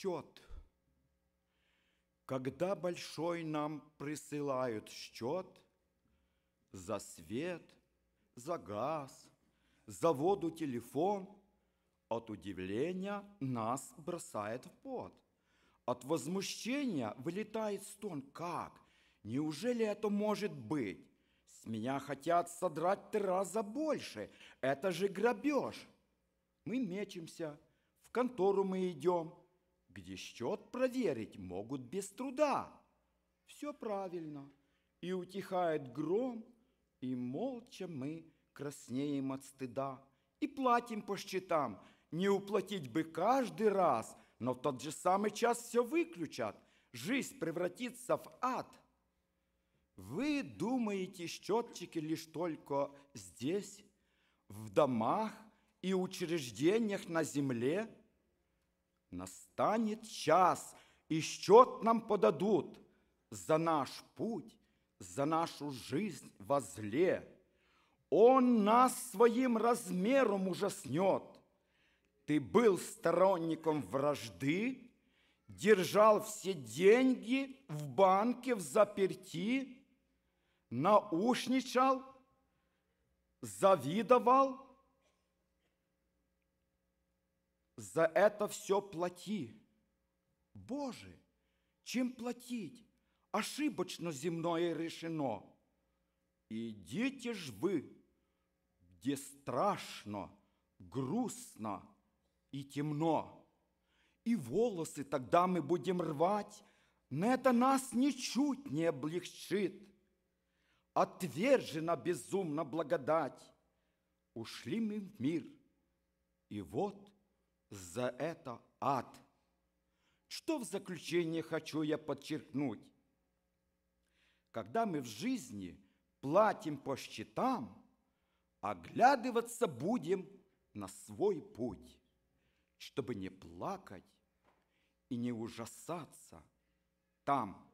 счет. Когда большой нам присылают счет за свет, за газ, за воду телефон, от удивления нас бросает в пот. От возмущения вылетает стон. Как? Неужели это может быть? С меня хотят содрать три раза больше. Это же грабеж. Мы мечемся, в контору мы идем, где счет проверить могут без труда. Все правильно, и утихает гром, и молча мы краснеем от стыда, и платим по счетам, не уплатить бы каждый раз, но в тот же самый час все выключат, жизнь превратится в ад. Вы думаете, счетчики лишь только здесь, в домах и учреждениях на земле – Настанет час, и счет нам подадут за наш путь, за нашу жизнь во зле. Он нас своим размером ужаснет. Ты был сторонником вражды, держал все деньги в банке в заперти, наушничал, завидовал – за это все плати. Боже, чем платить? Ошибочно земное решено. Идите ж вы, где страшно, грустно и темно. И волосы тогда мы будем рвать, но это нас ничуть не облегчит. Отвержена безумно благодать. Ушли мы в мир, и вот за это ад. Что в заключение хочу я подчеркнуть? Когда мы в жизни платим по счетам, оглядываться будем на свой путь, чтобы не плакать и не ужасаться там,